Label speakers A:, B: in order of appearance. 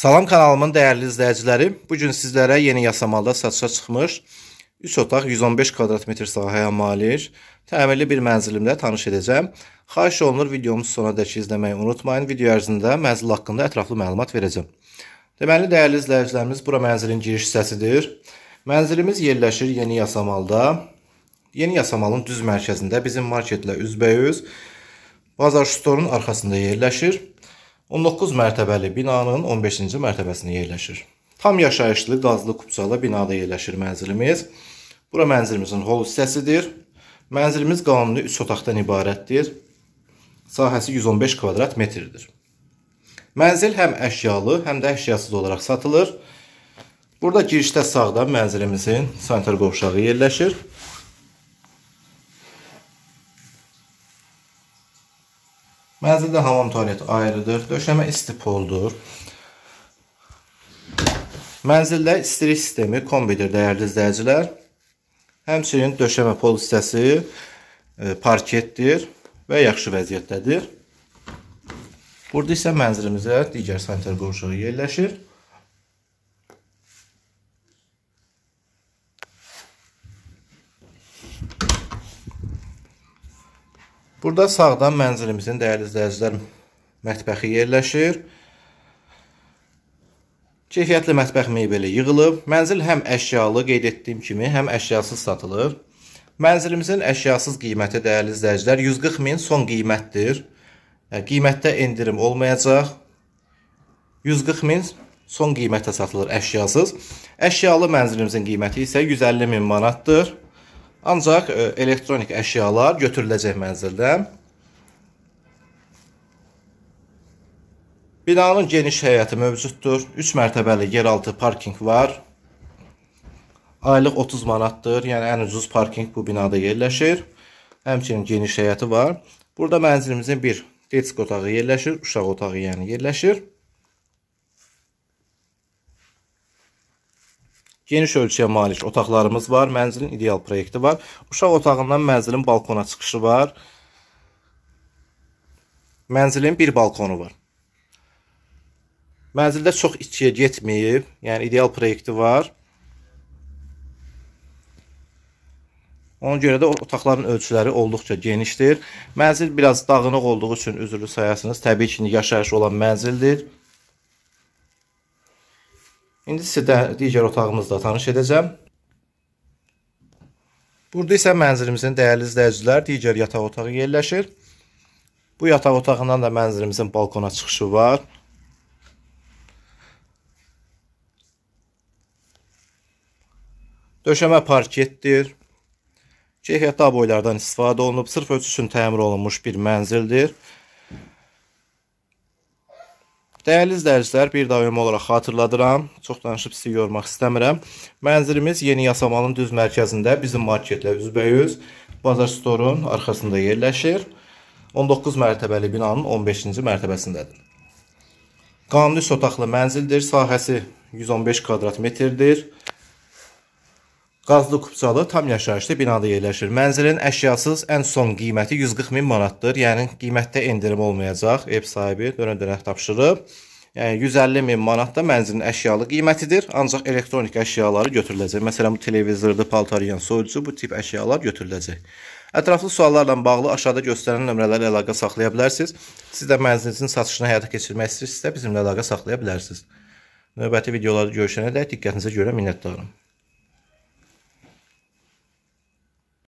A: Salam kanalımın dəyərli izləyiciləri, bugün sizlərə yeni yasamalda satışa çıxmış 3 otaq 115 kvadrat metr sahəyə malik təmirli bir mənzilimlə tanış edəcəm. Xahiş olunur videomu sona dək izləməyi unutmayın. Video ərzində mənzil haqqında ətraflı məlumat verəcəm. Deməli, dəyərli izləyicilərimiz, bura mənzilin giriş hissəsidir. Mənzilimiz yerləşir yeni yasamalda. Yeni yasamalın düz mərkəzində bizim marketlə üzbəyüz. Bazar ştorun arxasında yerləşir. 19 mərtəbəli binanın 15-ci mərtəbəsində yerləşir. Tam yaşayışlı qazlı kupçalı binada yerləşir mənzilimiz. Bura mənzilimizin hol hissəsidir. Mənzilimiz qanuni 3 otaqdan ibarətdir. Sahəsi 115 kvadrat metrdir. Mənzil həm əşyalı, həm də əşyasız olaraq satılır. Burada girişdə sağda mənzilimizin sanitar qovşağı yerləşir. Mənzildə hamam tualet ayrıdır. Döşəmə isti poldur. Mənzildə istilik sistemi kombidir, dəyərli izləyicilər. Həmçinin döşəmə pol hissəsi e, parketdir və yaxşı vəziyyətdədir. Burada isə mənzilimizə digər sanitar qurşuğu yerləşir. Burada sağdan mənzilimizin dəyərli izləyicilər mətbəxi yerləşir. Keyfiyyətli mətbəx meyvəli yığılıb. Mənzil həm əşyalı qeyd etdiyim kimi, həm əşyasız satılır. Mənzilimizin əşyasız qiyməti dəyərli izləyicilər 140 min son qiymətdir. E, qiymətdə endirim olmayacaq. 140 min son qiymətə satılır əşyasız. Əşyalı mənzilimizin qiyməti isə 150 min manatdır. Ancaq e, elektronik əşyalar götürüləcək mənzildən. Binanın geniş həyəti mövcuddur. 3 mərtəbəli yeraltı parking var. Aylıq 30 manatdır. Yəni ən ucuz parking bu binada yerləşir. Həmçinin geniş həyəti var. Burada mənzilimizin bir disk otağı yerləşir, uşaq otağı yəni yerləşir. Geniş ölçüyə malik otaqlarımız var, mənzilin ideal proyekti var. Uşaq otağından mənzilin balkona çıxışı var. Mənzilin bir balkonu var. Mənzildə çox içkiyə getməyib, yəni ideal proyekti var. Ona görə də otaqların ölçüləri olduqca genişdir. Mənzil biraz dağınıq olduğu üçün üzrlü sayasınız. Təbii ki, yaşayış olan mənzildir. İndi sizə digər otağımızda tanış edəcəm. Burada isə mənzilimizin dəyərli izləyicilər digər yataq otağı yerləşir. Bu yataq otağından da mənzilimizin balkona çıxışı var. Döşəmə parketdir. Keyfiyyətli aboylardan istifadə olunub, sırf ölçü üçün təmir olunmuş bir mənzildir. Dəyərli izləyicilər, bir daha ümumi olaraq xatırladıram. Çox danışıb sizi yormaq istəmirəm. Mənzilimiz Yeni Yasamalın düz mərkəzində, bizim marketlə üzbəyüz, bazar storun arxasında yerləşir. 19 mərtəbəli binanın 15-ci mərtəbəsindədir. Qanuni sotaqlı mənzildir, sahəsi 115 kvadrat metrdir. Qazlı Kupçalı tam yaşayışlı binada yerləşir. Mənzilin əşyasız ən son qiyməti 140 min manatdır. Yəni qiymətdə endirim olmayacaq. Ev sahibi dönə-dönə tapşırıb. Yəni 150 min manat da mənzilin əşyalı qiymətidir. Ancaq elektronik əşyaları götürüləcək. Məsələn, bu televizordur, paltaryan, soyucu bu tip əşyalar götürüləcək. Ətraflı suallarla bağlı aşağıda göstərilən nömrələrlə əlaqə saxlaya bilərsiniz. Siz də mənzilinizin satışını həyata keçirmək istəyirsinizsə bizimlə əlaqə saxlaya bilərsiniz. Növbəti videolarda görüşənə dək diqqətinizə görə minnətdaram.